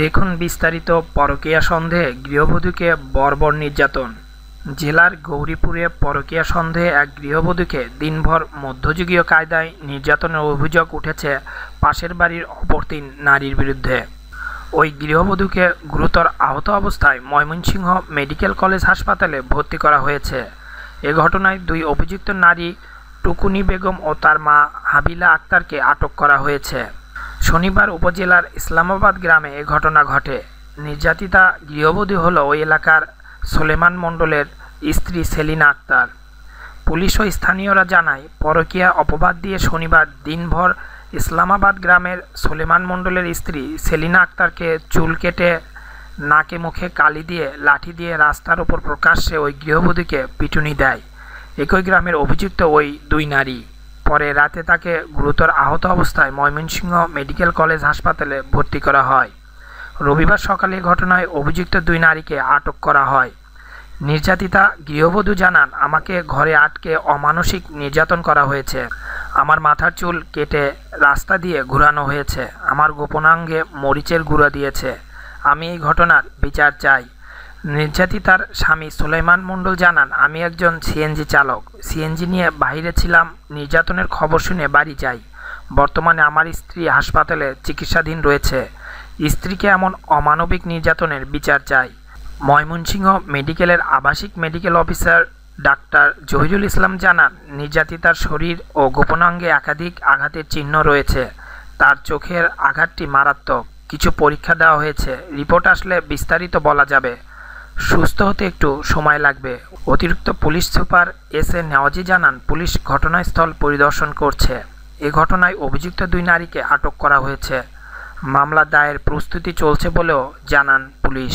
দেখুন বিস্তারিত পরকীয়া সন্দেহে গৃহবধূকে বর্বর নির্যাতন জেলার গৌরীপুরে পরকীয়া সন্দেহে এক গৃহবধূকে দিনভর মধ্যযুগীয় কায়দায় নির্যাতনের অভিযোগ উঠেছে পাশের বাড়ির অপর তিন নারীর বিরুদ্ধে ওই গৃহবধূকে গুরুতর আহত অবস্থায় ময়মনসিংহ মেডিকেল কলেজ হাসপাতালে ভর্তি করা হয়েছে এ ঘটনায় দুই অভিযুক্ত নারী টুকুনি বেগম ও তার মা হাবিলা আক্তারকে আটক করা হয়েছে শনিবার উপজেলার ইসলামাবাদ গ্রামে এ ঘটনা ঘটে নির্যাতিতা গৃহবধূ হল ওই এলাকার সোলেমান মণ্ডলের স্ত্রী সেলিনা আক্তার পুলিশ ও স্থানীয়রা জানায় পরকীয়া অপবাদ দিয়ে শনিবার দিনভর ইসলামাবাদ গ্রামের সোলেমান মণ্ডলের স্ত্রী সেলিনা আক্তারকে চুল কেটে নাকে মুখে কালি দিয়ে লাঠি দিয়ে রাস্তার ওপর প্রকাশ্যে ওই গৃহবধূকে পিটুনি দেয় একই গ্রামের অভিযুক্ত ওই দুই নারী পরে রাতে তাকে গুরুতর আহত অবস্থায় ময়মনসিংহ মেডিকেল কলেজ হাসপাতালে ভর্তি করা হয় রবিবার সকালে ঘটনায় অভিযুক্ত দুই নারীকে আটক করা হয় নির্যাতিতা গৃহবধূ জানান আমাকে ঘরে আটকে অমানসিক নির্যাতন করা হয়েছে আমার মাথার চুল কেটে রাস্তা দিয়ে ঘুরানো হয়েছে আমার গোপনাঙ্গে মরিচের গুঁড়া দিয়েছে আমি এই ঘটনার বিচার চাই নির্যাতিতার স্বামী সুলাইমান মণ্ডল জানান আমি একজন সিএনজি চালক সিএনজি নিয়ে বাইরে ছিলাম নির্যাতনের খবর শুনে বাড়ি যাই বর্তমানে আমার স্ত্রী হাসপাতালে চিকিৎসাধীন রয়েছে স্ত্রীকে এমন অমানবিক নির্যাতনের বিচার চাই ময়মনসিংহ মেডিকেলের আবাসিক medical officer doctor Zahirul Islam জানান নির্যাতিতার শরীর ও গোপনাঙ্গে একাধিক আঘাতের চিহ্ন রয়েছে তার চোখের আঘাতটি মারাত্মক কিছু পরীক্ষা দেওয়া হয়েছে রিপোর্ট আসলে বিস্তারিত বলা যাবে সুস্থ হতে একটু সময় লাগবে অতিরিক্ত police super S A Newaji জানান পুলিশ ঘটনাস্থল পরিদর্শন করছে এ ঘটনায় অভিযুক্ত দুই নারীকে আটক করা হয়েছে মামলা দায়ের প্রস্তুতি চলছে বলেও জানান পুলিশ